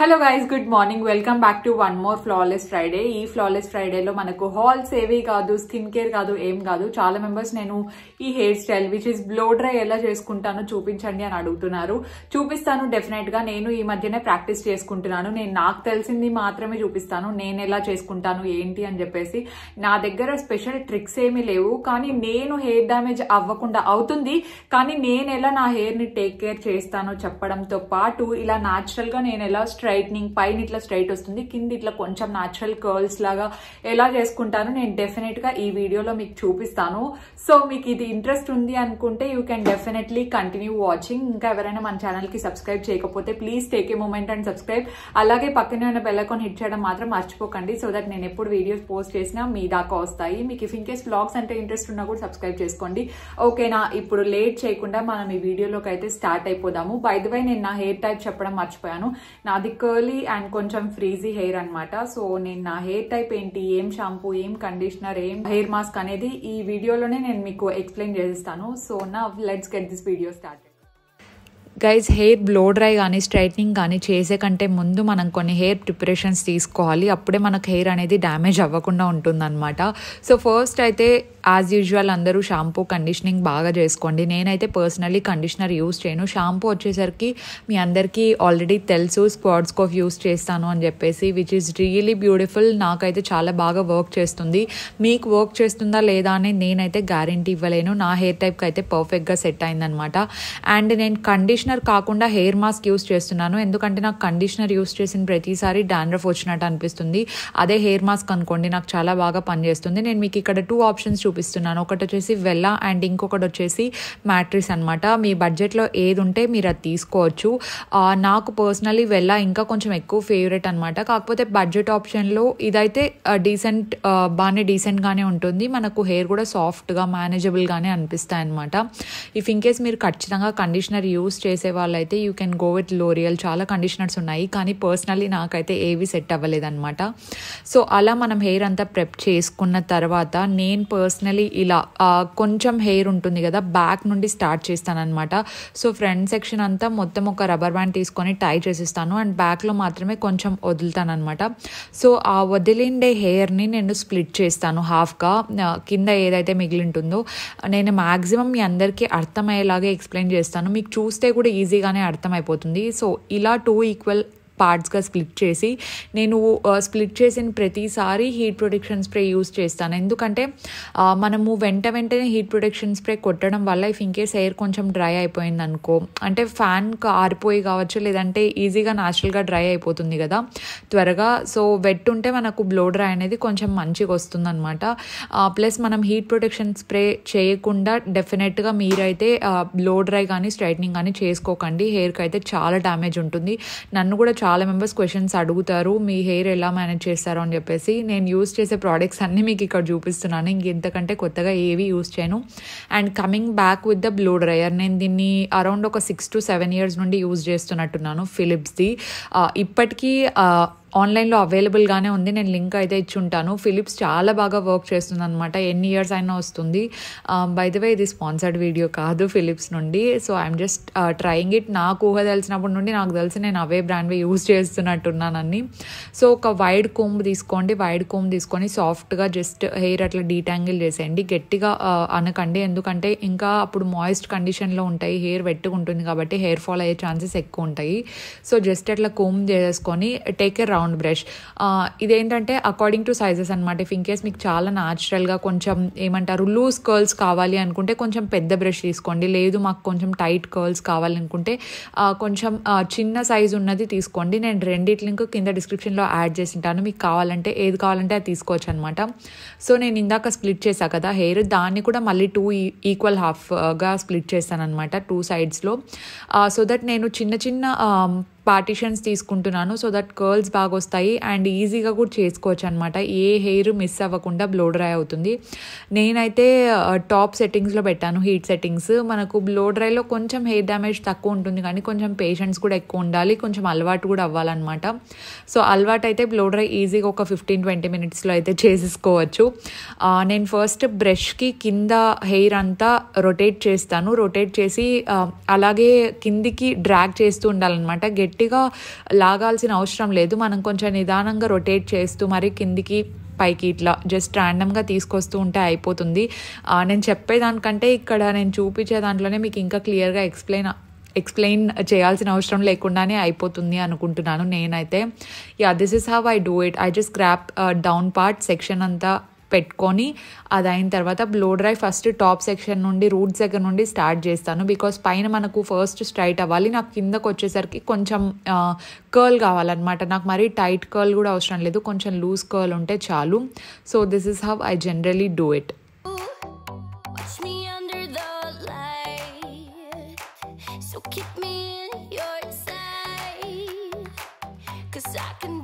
Hello guys good morning welcome back to one more flawless Friday ఈ flawless ఫ్రైడేలో మనకు హాల్స్ ఏవి కాదు స్కిన్ కేర్ కాదు ఏం కాదు చాలా మెంబర్స్ నేను ఈ hair style which is blow dry ఎలా చేసుకుంటాను చూపించండి అని అడుగుతున్నారు చూపిస్తాను డెఫినెట్గా నేను ఈ మధ్యనే ప్రాక్టీస్ చేసుకుంటున్నాను నేను నాకు తెలిసింది మాత్రమే చూపిస్తాను నేను ఎలా చేసుకుంటాను ఏంటి అని చెప్పేసి నా దగ్గర స్పెషల్ ట్రిక్స్ ఏమీ లేవు కానీ నేను హెయిర్ డ్యామేజ్ అవ్వకుండా అవుతుంది కానీ నేను ఎలా నా హెయిర్ని టేక్ కేర్ చేస్తానో చెప్పడంతో పాటు ఇలా గా నేను ఎలా స్ట్రెస్ స్ట్రైట్నింగ్ పైన ఇట్లా స్ట్రైట్ వస్తుంది కింద ఇట్లా కొంచెం న్యాచురల్ కర్ల్స్ లాగా ఎలా చేసుకుంటాను నేను డెఫినెట్గా ఈ వీడియోలో మీకు చూపిస్తాను సో మీకు ఇది ఇంట్రెస్ట్ ఉంది అనుకుంటే you can definitely continue watching ఇంకా ఎవరైనా మన ఛానల్కి సబ్స్క్రైబ్ చేయకపోతే please take a moment and subscribe అలాగే పక్కనే ఉన్న బెల్లకొని హిట్ చేయడం మాత్రం మర్చిపోకండి సో దట్ నేను ఎప్పుడు వీడియోస్ పోస్ట్ చేసినా మీ దాకా వస్తాయి మీకు ఇఫ్ ఇన్ కేస్ బ్లాగ్స్ అంటే ఇంట్రెస్ట్ ఉన్నా కూడా సబ్స్క్రైబ్ చేసుకోండి ఓకేనా ఇప్పుడు లేట్ చేయకుండా మనం ఈ వీడియోలోకి అయితే స్టార్ట్ అయిపోదాము బై ద వై నేను నా హెయిర్ టైప్ చెప్పడం మర్చిపోయాను నాది కర్లీ అండ్ కొంచెం ఫ్రీజీ హెయిర్ అనమాట సో నేను నా హెయిర్ టైప్ ఏంటి ఏం షాంపూ ఏం కండిషనర్ ఏం హెయిర్ మాస్క్ అనేది ఈ వీడియోలోనే నేను మీకు ఎక్స్ప్లెయిన్ చేస్తాను సో నా let's get this video start guys hair blow dry కానీ స్ట్రైట్నింగ్ కానీ చేసే కంటే ముందు మనం కొన్ని హెయిర్ ప్రిపరేషన్స్ తీసుకోవాలి అప్పుడే మనకు హెయిర్ అనేది డ్యామేజ్ అవ్వకుండా ఉంటుందన్నమాట సో ఫస్ట్ అయితే యాజ్ యూజువల్ అందరూ షాంపూ కండిషనింగ్ బాగా చేసుకోండి నేనైతే పర్సనలీ కండిషనర్ యూస్ చేయను షాంపూ వచ్చేసరికి మీ అందరికీ ఆల్రెడీ తెలుసు స్పాట్స్ కోఫ్ యూస్ చేస్తాను అని చెప్పేసి విచ్ ఈస్ రియలీ బ్యూటిఫుల్ నాకైతే చాలా బాగా వర్క్ చేస్తుంది మీకు వర్క్ చేస్తుందా లేదా అని నేనైతే గ్యారంటీ ఇవ్వలేను నా హెయిర్ టైప్కి అయితే పర్ఫెక్ట్గా సెట్ అయిందనమాట అండ్ నేను కండిషనర్ కాకుండా హెయిర్ మాస్క్ యూస్ చేస్తున్నాను ఎందుకంటే నాకు కండిషనర్ యూస్ చేసిన ప్రతిసారి డాండ్రఫ్ వచ్చినట్టు అనిపిస్తుంది అదే హెయిర్ మాస్క్ అనుకోండి నాకు చాలా బాగా పనిచేస్తుంది నేను మీకు ఇక్కడ టూ ఆప్షన్స్ చూపిస్తున్నాను ఒకటి వచ్చేసి వెల్లా అండ్ ఇంకొకటి వచ్చేసి మ్యాట్రిస్ అనమాట మీ బడ్జెట్లో ఏది ఉంటే మీరు అది తీసుకోవచ్చు నాకు పర్సనలీ వెల్లా ఇంకా కొంచెం ఎక్కువ ఫేవరెట్ అనమాట కాకపోతే బడ్జెట్ ఆప్షన్లో ఇదైతే డీసెంట్ బాగానే డీసెంట్గానే ఉంటుంది మనకు హెయిర్ కూడా సాఫ్ట్గా మేనేజబుల్గానే అనిపిస్తాయి అనమాట ఇఫ్ ఇన్ కేస్ మీరు ఖచ్చితంగా కండిషనర్ యూస్ చేసే వాళ్ళైతే you can go with L'Oréal చాలా కండిషనర్స్ ఉన్నాయి కానీ పర్సనలీ నాకైతే ఏవి సెట్ అవ్వలేదన్నమాట సో అలా మనం హెయిర్ అంతా ప్రెప్ చేసుకున్న తర్వాత నేను పర్సనల్ పర్సనలీ ఇలా కొంచెం హెయిర్ ఉంటుంది కదా బ్యాక్ నుండి స్టార్ట్ చేస్తానమాట సో ఫ్రంట్ సెక్షన్ అంతా మొత్తం ఒక రబ్బర్ బ్యాండ్ తీసుకొని టై చేసిస్తాను అండ్ బ్యాక్లో మాత్రమే కొంచెం వదులుతానమాట సో ఆ వదిలిండే హెయిర్ని నేను స్ప్లిట్ చేస్తాను హాఫ్గా కింద ఏదైతే మిగిలి ఉంటుందో నేను మ్యాక్సిమం మీ అందరికీ అర్థమయ్యేలాగే ఎక్స్ప్లెయిన్ చేస్తాను మీకు చూస్తే కూడా ఈజీగానే అర్థమైపోతుంది సో ఇలా టూ ఈక్వల్ పార్ట్స్గా స్ప్లిట్ చేసి నేను స్ప్లిట్ చేసిన ప్రతిసారి హీట్ ప్రొటెక్షన్ స్ప్రే యూస్ చేస్తాను ఎందుకంటే మనము వెంట వెంటనే హీట్ ప్రొటెక్షన్ స్ప్రే కొట్టడం వల్ల ఇఫ్ ఇన్కేస్ ఎయిర్ కొంచెం డ్రై అయిపోయింది అనుకో అంటే ఫ్యాన్ ఆరిపోయి కావచ్చు లేదంటే ఈజీగా న్యాచురల్గా డ్రై అయిపోతుంది కదా త్వరగా సో వెట్ ఉంటే మనకు బ్లో డ్రై అనేది కొంచెం మంచిగా వస్తుంది అనమాట ప్లస్ మనం హీట్ ప్రొటెక్షన్ స్ప్రే చేయకుండా డెఫినెట్గా మీరైతే బ్లో డ్రై కానీ స్ట్రైట్నింగ్ కానీ చేసుకోకండి హెయిర్కి అయితే చాలా డ్యామేజ్ ఉంటుంది నన్ను కూడా చాలా చాలా మెంబర్స్ క్వశ్చన్స్ అడుగుతారు మీ హెయిర్ ఎలా మేనేజ్ చేస్తారు అని చెప్పేసి నేను యూస్ చేసే ప్రోడక్ట్స్ అన్నీ మీకు ఇక్కడ చూపిస్తున్నాను ఇంకెంతకంటే కొత్తగా ఏవి యూస్ చేయను and coming back with the blow dryer నేను దీన్ని అరౌండ్ ఒక సిక్స్ టు సెవెన్ ఇయర్స్ నుండి యూజ్ చేస్తున్నట్టున్నాను ఫిలిప్స్ది ఇప్పటికీ ఆన్లైన్లో అవైలబుల్గానే ఉంది నేను లింక్ అయితే ఇచ్చి ఉంటాను ఫిలిప్స్ చాలా బాగా వర్క్ చేస్తుంది అనమాట ఎన్ని ఇయర్స్ అయినా వస్తుంది బై ద వే ఇది స్పాన్సర్డ్ వీడియో కాదు ఫిలిప్స్ నుండి so I'm just trying it నాకు ఊహ తెలిసినప్పటి నుండి నాకు తెలిసి నేను అవే బ్రాండ్వి యూజ్ చేస్తున్నట్టున్నానని సో ఒక వైడ్ కోంబ్ తీసుకోండి వైడ్ కోంబ్ తీసుకొని సాఫ్ట్గా జస్ట్ హెయిర్ అట్లా డీటాంగిల్ చేసేయండి గట్టిగా uh, అనకండి ఎందుకంటే ఇంకా అప్పుడు మాయిస్ట్ కండిషన్లో ఉంటాయి హెయిర్ వెట్టుకుంటుంది కాబట్టి హెయిర్ ఫాల్ అయ్యే ఛాన్సెస్ ఎక్కువ ఉంటాయి సో జస్ట్ అట్లా కోమ్ చేసుకొని టేక్ ఎ రౌండ్ బ్రష్ ఇదేంటంటే అకార్డింగ్ టు సైజెస్ అనమాట ఇఫ్ ఇన్ కేస్ మీకు చాలా న్యాచురల్గా కొంచెం ఏమంటారు లూజ్ కర్ల్స్ కావాలి అనుకుంటే కొంచెం పెద్ద బ్రష్ తీసుకోండి లేదు మాకు కొంచెం టైట్ కర్ల్స్ కావాలనుకుంటే కొంచెం చిన్న సైజు ఉన్నది తీసుకోండి నేను రెండిట్ లింక్ కింద డిస్క్రిప్షన్లో యాడ్ చేసి ఉంటాను మీకు కావాలంటే ఏది కావాలంటే అది తీసుకోవచ్చు అనమాట సో నేను ఇందాక స్ప్లిట్ చేశాను కదా హెయిర్ దాన్ని కూడా మళ్ళీ టూ ఈక్వల్ హాఫ్గా స్ప్లిట్ చేస్తాను అనమాట టూ సైడ్స్లో సో దట్ నేను చిన్న చిన్న పార్టిషన్స్ తీసుకుంటున్నాను సో దట్ కర్ల్స్ బాగా వస్తాయి అండ్ ఈజీగా కూడా చేసుకోవచ్చు అనమాట ఏ హెయిర్ మిస్ అవ్వకుండా బ్లో డ్రై అవుతుంది నేనైతే టాప్ సెట్టింగ్స్లో పెట్టాను హీట్ సెట్టింగ్స్ మనకు బ్లో డ్రైలో కొంచెం హెయిర్ డ్యామేజ్ తక్కువ ఉంటుంది కానీ కొంచెం పేషెంట్స్ కూడా ఎక్కువ ఉండాలి కొంచెం అలవాటు కూడా అవ్వాలన్నమాట సో అలవాటు అయితే బ్లో డ్రై ఈజీగా ఒక ఫిఫ్టీన్ ట్వంటీ మినిట్స్లో అయితే చేసేసుకోవచ్చు నేను ఫస్ట్ బ్రష్కి కింద హెయిర్ అంతా రొటేట్ చేస్తాను రొటేట్ చేసి అలాగే కిందికి డ్రాగ్ చేస్తూ ఉండాలన్నమాట గెట్ గట్టిగా లాగాల్సిన అవసరం లేదు మనం కొంచెం నిదానంగా రొటేట్ చేస్తూ మరి కిందికి పైకి ఇట్లా జస్ట్ ర్యాండమ్గా తీసుకొస్తూ ఉంటే అయిపోతుంది నేను చెప్పేదానికంటే ఇక్కడ నేను చూపించే దాంట్లోనే మీకు ఇంకా క్లియర్గా ఎక్స్ప్లెయిన్ ఎక్స్ప్లెయిన్ చేయాల్సిన అవసరం లేకుండానే అయిపోతుంది అనుకుంటున్నాను నేనైతే yeah this is how I do it I just crop down part section అంతా పెట్టుకొని అది అయిన తర్వాత blow dry first top section నుండి రూట్స్ దగ్గర నుండి స్టార్ట్ చేస్తాను బికాస్ పైన మనకు ఫస్ట్ స్ట్రైట్ అవ్వాలి నాకు కిందకు వచ్చేసరికి కొంచెం కర్ల్ కావాలన్నమాట నాకు మరీ టైట్ కర్ల్ కూడా అవసరం లేదు కొంచెం లూజ్ కర్ల్ ఉంటే చాలు so this is how I generally do it So keep me in your sight. Cause I can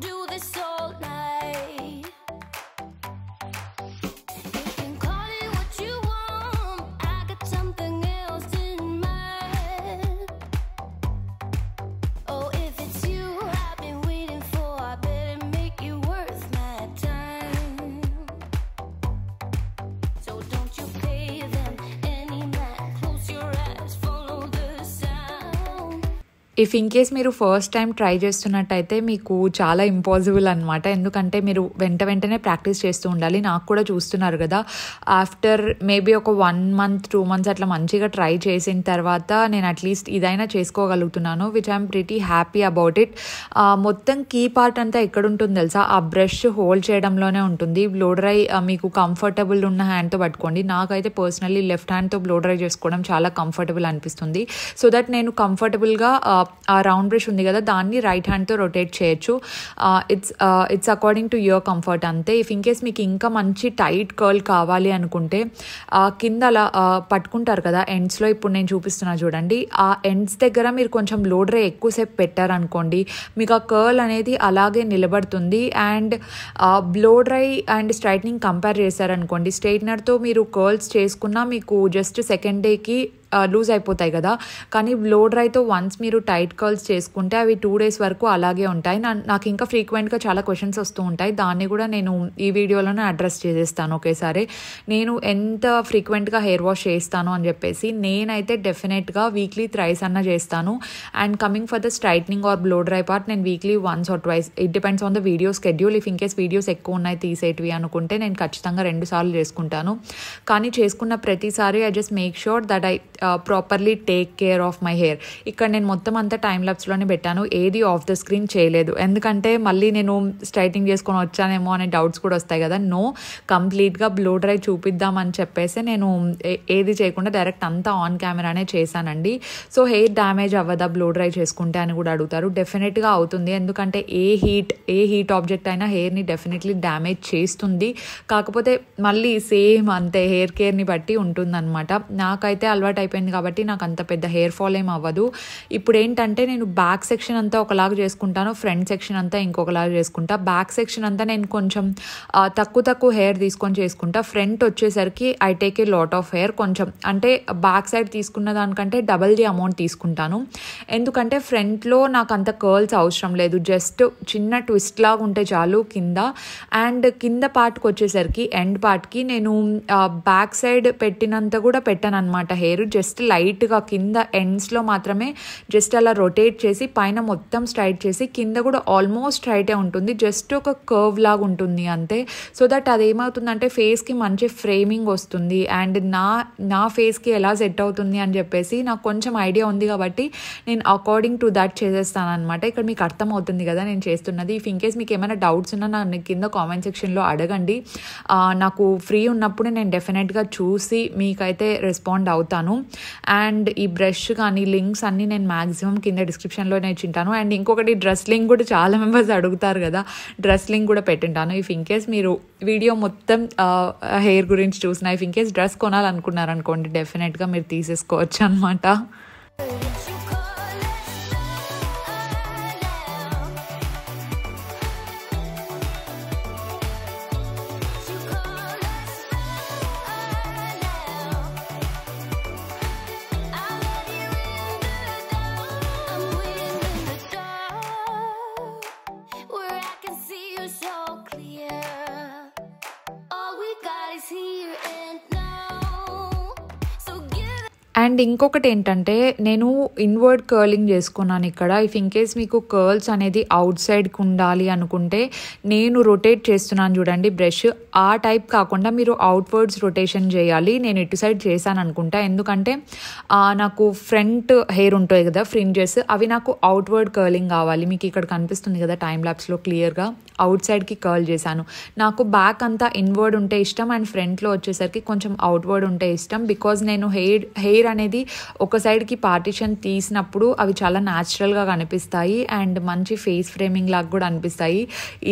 if in case మీరు ఫస్ట్ టైం ట్రై చేస్తున్నట్టయితే మీకు చాలా ఇంపాసిబుల్ అనమాట ఎందుకంటే మీరు వెంట వెంటనే ప్రాక్టీస్ చేస్తూ ఉండాలి నాకు కూడా చూస్తున్నారు కదా ఆఫ్టర్ మేబీ ఒక వన్ మంత్ టూ మంత్స్ అట్లా మంచిగా ట్రై చేసిన తర్వాత నేను అట్లీస్ట్ ఇదైనా చేసుకోగలుగుతున్నాను which I'm pretty happy about it మొత్తం కీ పార్ట్ అంతా ఎక్కడుంటుంది తెలుసా ఆ బ్రష్ హోల్డ్ చేయడంలోనే ఉంటుంది బ్లో డ్రై మీకు కంఫర్టబుల్ ఉన్న హ్యాండ్తో పట్టుకోండి నాకైతే పర్సనలీ లెఫ్ట్ హ్యాండ్తో బ్లో డ్రై చేసుకోవడం చాలా కంఫర్టబుల్ అనిపిస్తుంది సో దట్ నేను కంఫర్టబుల్గా ఆ రౌండ్ బ్రష్ ఉంది కదా దాన్ని రైట్ హ్యాండ్తో రొటేట్ చేయొచ్చు it's it's according to your comfort అంతే ఇఫ్ ఇన్ కేస్ మీకు ఇంకా మంచి టైట్ కర్ల్ కావాలి అనుకుంటే కింద అలా పట్టుకుంటారు కదా ఎండ్స్లో ఇప్పుడు నేను చూపిస్తున్నా చూడండి ఆ ఎండ్స్ దగ్గర మీరు కొంచెం లోడ్రే ఎక్కువసేపు పెట్టారనుకోండి మీకు ఆ కర్ల్ అనేది అలాగే నిలబడుతుంది and blow dry and straightening compare చేశారనుకోండి స్ట్రైట్నర్తో మీరు కర్ల్స్ చేసుకున్నా మీకు జస్ట్ సెకండ్ డేకి లూజ్ అయిపోతాయి కదా కానీ బ్లో డ్రైతో వన్స్ మీరు టైట్ కర్ల్స్ చేసుకుంటే అవి టూ డేస్ వరకు అలాగే ఉంటాయి నాకు ఇంకా ఫ్రీక్వెంట్గా చాలా క్వశ్చన్స్ వస్తూ ఉంటాయి దాన్ని కూడా నేను ఈ వీడియోలోనే అడ్రస్ చేసేస్తాను ఒకేసారి నేను ఎంత ఫ్రీక్వెంట్గా హెయిర్ వాష్ చేస్తాను అని చెప్పేసి నేనైతే డెఫినెట్గా వీక్లీ థ్రైస్ అన్న చేస్తాను and coming for the straightening or blow dry part నేను weekly once or twice it depends on the video schedule if in case videos ఎక్కువ ఉన్నాయి తీసేటివి అనుకుంటే నేను ఖచ్చితంగా రెండు సార్లు చేసుకుంటాను కానీ చేసుకున్న ప్రతిసారి I just make sure that I properly take care of my hair ఇక్కడ నేను మొత్తం అంతా టైం లాప్స్లోనే పెట్టాను ఏది ఆఫ్ ద స్క్రీన్ చేయలేదు ఎందుకంటే మళ్ళీ నేను స్ట్రైటింగ్ చేసుకొని వచ్చానేమో అనే డౌట్స్ కూడా వస్తాయి కదా నో కంప్లీట్గా బ్లూ డ్రై చూపిద్దామని చెప్పేసి నేను ఏది చేయకుండా డైరెక్ట్ అంతా ఆన్ కెమెరానే చేశానండి సో హెయిర్ డ్యామేజ్ అవ్వదా బ్లూ డ్రై చేసుకుంటే అని కూడా అడుగుతారు డెఫినెట్గా అవుతుంది ఎందుకంటే ఏ హీట్ ఏ హీట్ ఆబ్జెక్ట్ అయినా హెయిర్ని డెఫినెట్లీ డ్యామేజ్ చేస్తుంది కాకపోతే మళ్ళీ సేమ్ అంతే హెయిర్ కేర్ని బట్టి ఉంటుందన్నమాట నాకైతే అలవాటు అయిపోయింది కాబట్టి నాకు అంత పెద్ద హెయిర్ ఫాల్ ఏం అవ్వదు ఇప్పుడు ఏంటంటే నేను బ్యాక్ సెక్షన్ అంతా ఒకలాగా చేసుకుంటాను ఫ్రంట్ సెక్షన్ అంతా ఇంకొకలాగా చేసుకుంటా బ్యాక్ సెక్షన్ అంతా నేను కొంచెం తక్కువ తక్కువ హెయిర్ తీసుకొని చేసుకుంటా ఫ్రంట్ వచ్చేసరికి I take a lot of hair కొంచెం అంటే బ్యాక్ సైడ్ తీసుకున్న దానికంటే డబల్ ది అమౌంట్ తీసుకుంటాను ఎందుకంటే ఫ్రంట్లో నాకు అంత కర్ల్స్ అవసరం లేదు జస్ట్ చిన్న ట్విస్ట్ లాగా ఉంటే చాలు కింద అండ్ కింద పార్ట్కి వచ్చేసరికి ఎండ్ పార్ట్కి నేను బ్యాక్ సైడ్ పెట్టినంత కూడా పెట్టాను అనమాట హెయిర్ జస్ట్ లైట్గా కింద ఎండ్స్లో మాత్రమే జస్ట్ అలా రొటేట్ చేసి పైన మొత్తం స్ట్రైట్ చేసి కింద కూడా ఆల్మోస్ట్ స్ట్రైటే ఉంటుంది జస్ట్ ఒక కర్వ్ లాగా ఉంటుంది అంతే సో దట్ అదేమవుతుందంటే ఫేస్కి మంచి ఫ్రేమింగ్ వస్తుంది అండ్ నా నా ఫేస్కి ఎలా సెట్ అవుతుంది అని చెప్పేసి నాకు కొంచెం ఐడియా ఉంది కాబట్టి నేను అకార్డింగ్ టు దట్ చేసేస్తాను అనమాట ఇక్కడ మీకు అర్థమవుతుంది కదా నేను చేస్తున్నది ఇఫ్ ఇన్ కేస్ మీకు ఏమైనా డౌట్స్ ఉన్నా నన్ను కింద కామెంట్ సెక్షన్లో అడగండి నాకు ఫ్రీ ఉన్నప్పుడు నేను డెఫినెట్గా చూసి మీకైతే రెస్పాండ్ అవుతాను అండ్ ఈ బ్రష్ కానీ లింక్స్ అన్నీ నేను మ్యాక్సిమం కింద నేను చింటాను అండ్ ఇంకొకటి డ్రెస్ లింక్ కూడా చాలా మెంబర్స్ అడుగుతారు కదా డ్రెస్ లింక్ కూడా పెట్టింటాను ఇఫ్ ఇన్ కేస్ మీరు వీడియో మొత్తం హెయిర్ గురించి చూసిన ఇఫ్ ఇన్ కేస్ డ్రెస్ కొనాలనుకున్నారనుకోండి డెఫినెట్గా మీరు తీసేసుకోవచ్చు అనమాట అండ్ ఇంకొకటి ఏంటంటే నేను ఇన్వర్డ్ కర్లింగ్ చేసుకున్నాను ఇక్కడ ఇఫ్ ఇన్ కేస్ మీకు కర్ల్స్ అనేది అవుట్ సైడ్కి ఉండాలి అనుకుంటే నేను రొటేట్ చేస్తున్నాను చూడండి బ్రష్ ఆ టైప్ కాకుండా మీరు అవుట్వర్డ్స్ రొటేషన్ చేయాలి నేను ఇటు సైడ్ చేశాను అనుకుంటా ఎందుకంటే నాకు ఫ్రంట్ హెయిర్ ఉంటాయి కదా ఫ్రింజెస్ అవి నాకు అవుట్వర్డ్ కర్లింగ్ కావాలి మీకు ఇక్కడ కనిపిస్తుంది కదా టైం ల్యాబ్స్లో క్లియర్గా అవుట్ సైడ్కి కర్ల్ చేశాను నాకు బ్యాక్ అంతా ఇన్వర్డ్ ఉంటే ఇష్టం అండ్ ఫ్రంట్లో వచ్చేసరికి కొంచెం అవుట్వర్డ్ ఉంటే ఇష్టం బికాజ్ నేను హెయిర్ హెయిర్ అనేది ఒక సైడ్కి పార్టీషన్ తీసినప్పుడు అవి చాలా న్యాచురల్గా కనిపిస్తాయి అండ్ మంచి ఫేస్ ఫ్రేమింగ్ లాగా కూడా అనిపిస్తాయి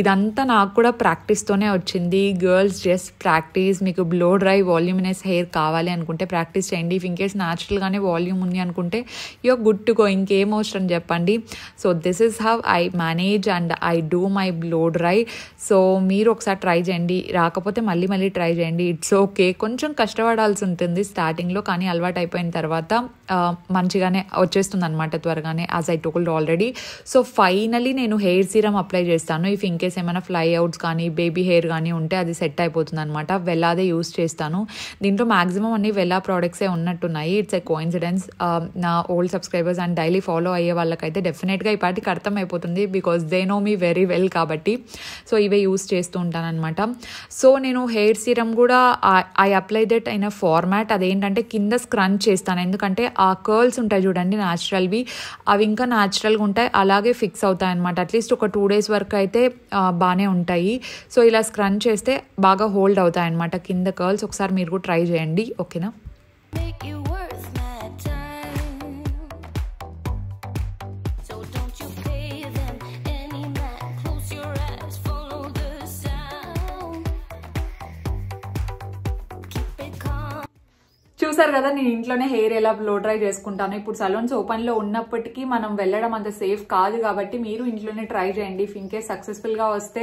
ఇదంతా నాకు కూడా ప్రాక్టీస్తోనే వచ్చింది గర్ల్స్ జస్ట్ ప్రాక్టీస్ మీకు బ్లో డ్రై వాల్యూమినస్ హెయిర్ కావాలి అనుకుంటే ప్రాక్టీస్ చేయండి ఇఫ్ కేస్ న్యాచురల్గానే వాల్యూమ్ ఉంది అనుకుంటే యో గుడ్ టు గో ఇంకేం అవసరం చెప్పండి so this is how I manage and I do my blow ఫుడ్ రై సో మీరు ఒకసారి ట్రై చేయండి రాకపోతే మళ్ళీ మళ్ళీ ట్రై చేయండి ఇట్స్ ఓకే కొంచెం కష్టపడాల్సి ఉంటుంది స్టార్టింగ్లో కానీ అలవాటు అయిపోయిన తర్వాత మంచిగానే వచ్చేస్తుంది అనమాట త్వరగానే as I told already so finally నేను హెయిర్ సీరమ్ అప్లై చేస్తాను ఇఫ్ ఇన్ కేస్ ఏమైనా ఫ్లై అవుట్స్ కానీ బేబీ హెయిర్ కానీ ఉంటే అది సెట్ అయిపోతుంది అనమాట వెళ్ళాదే యూస్ చేస్తాను దీంట్లో మ్యాక్సిమం అన్ని వెలా ప్రోడక్ట్సే ఉన్నట్టున్నాయి ఇట్స్ ఏ కోయిన్సిడెన్స్ నా old subscribers and daily follow అయ్యే వాళ్ళకైతే డెఫినెట్గా ఈ పాటికి అర్థమైపోతుంది because they know me very well కాబట్టి సో ఇవే యూస్ చేస్తూ ఉంటానన్నమాట సో నేను హెయిర్ సీరమ్ కూడా ఐ అప్లై దట్ అయిన ఫార్మాట్ అదేంటంటే కింద స్క్రంచ్ చేస్తాను ఎందుకంటే ఆ కర్ల్స్ ఉంటాయి చూడండి న్యాచురల్వి అవి ఇంకా న్యాచురల్గా ఉంటాయి అలాగే ఫిక్స్ అవుతాయి అనమాట అట్లీస్ట్ ఒక టూ డేస్ వరకు అయితే బాగానే ఉంటాయి సో ఇలా స్క్రన్ చేస్తే బాగా హోల్డ్ అవుతాయి అనమాట కింద కర్ల్స్ ఒకసారి మీరు కూడా ట్రై చేయండి ఓకేనా చూసారు కదా నేను ఇంట్లోనే హెయిర్ ఎలా బ్లో డ్రై చేసుకుంటాను ఇప్పుడు సలోన్స్ ఓపెన్ లో ఉన్నప్పటికీ మనం వెళ్ళడం అంత సేఫ్ కాదు కాబట్టి మీరు ఇంట్లోనే ట్రై చేయండి ఇఫ్ ఇంకే సక్సెస్ఫుల్ గా వస్తే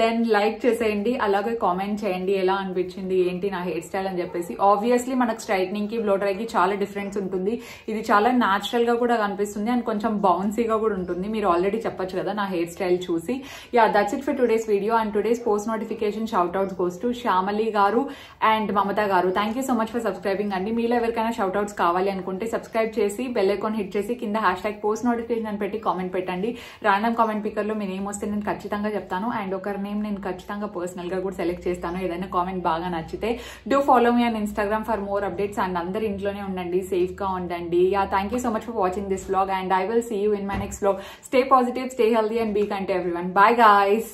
దెన్ లైక్ చేసేయండి అలాగే కామెంట్ చేయండి ఎలా అనిపించింది ఏంటి నా హెయిర్ స్టైల్ అని చెప్పేసి ఆబ్వియస్లీ మనకు స్ట్రైట్నింగ్ కి బ్లో డ్రై కి చాలా డిఫరెన్స్ ఉంటుంది ఇది చాలా న్యాచురల్ గా కూడా కనిపిస్తుంది అండ్ కొంచెం బౌన్సీగా కూడా ఉంటుంది మీరు ఆల్రెడీ చెప్పొచ్చు కదా నా హెయిర్ స్టైల్ చూసి yeah that's it for today's video and today's post notification shout outs goes to Shyamali garu and Mamata garu thank so much for subscribing and చేయండి మీలో ఎవరికైనా షౌట్అవుట్స్ కావాలి అనుకుంటే సబ్స్క్రైబ్ చేసి బెల్ ఐకాన్ హిట్ చేసి కింద హ్యాష్ ట్యాగ్ పోస్ట్ నోటిఫికేషన్ అని పెట్టి కామెంట్ పెట్టండి రాండమ్ కామెంట్ పికర్లో మీ నేమ్ వస్తే నేను ఖచ్చితంగా చెప్తాను అండ్ ఒకరి నేమ్ నేను ఖచ్చితంగా పర్సనల్గా కూడా సెలెక్ట్ చేస్తాను ఏదైనా కామెంట్ బాగా నచ్చితే do follow me and Instagram for more updates and అందరు ఇంట్లోనే ఉండండి సేఫ్గా ఉండండి yeah thank you so much for watching this blog and I will see you in my next blog stay positive stay healthy and be kind everyone bye guys